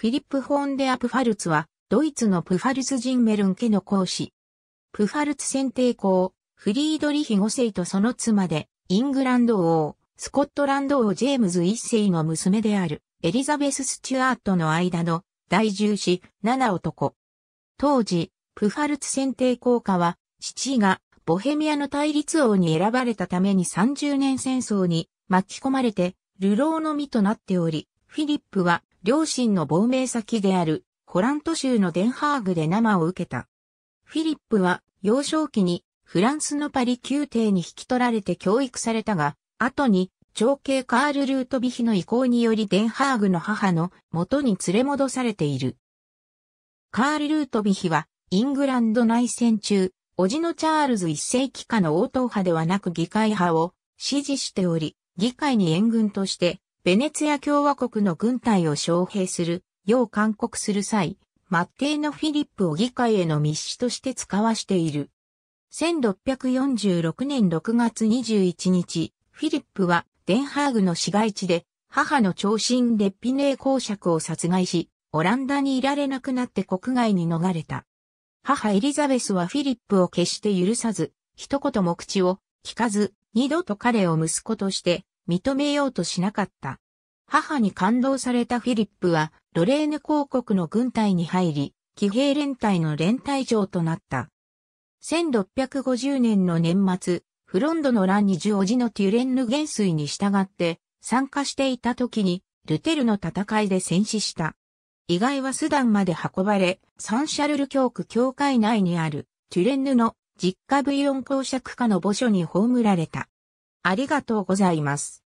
フィリップ・ホーンデア・プファルツは、ドイツのプファルツ・ジンメルン家の公子。プファルツ選定公、フリードリヒ5世とその妻で、イングランド王、スコットランド王ジェームズ1世の娘である、エリザベス・スチュアートの間の、第10子、7男。当時、プファルツ選定公家は、父が、ボヘミアの対立王に選ばれたために30年戦争に巻き込まれて、流浪の身となっており、フィリップは両親の亡命先であるホラント州のデンハーグで生を受けた。フィリップは幼少期にフランスのパリ宮廷に引き取られて教育されたが、後に長兄カール・ルートビヒの意向によりデンハーグの母の元に連れ戻されている。カール・ルートビヒはイングランド内戦中、叔父のチャールズ一世紀下の応答派ではなく議会派を支持しており、議会に援軍としてベネツィア共和国の軍隊を招聘する、要勧告する際、末帝のフィリップを議会への密使として使わしている。1646年6月21日、フィリップはデンハーグの市街地で母の長身レッピネー公爵を殺害し、オランダにいられなくなって国外に逃れた。母エリザベスはフィリップを決して許さず、一言も口を聞かず、二度と彼を息子として認めようとしなかった。母に感動されたフィリップは、ロレーヌ公国の軍隊に入り、騎兵連隊の連隊長となった。1650年の年末、フロンドの乱に十おじのテュレンヌ元帥に従って参加していた時に、ルテルの戦いで戦死した。意外はスダンまで運ばれ、サンシャルル教区教会内にある、テュレンヌの実家ブイヨン公爵家の墓所に葬られた。ありがとうございます。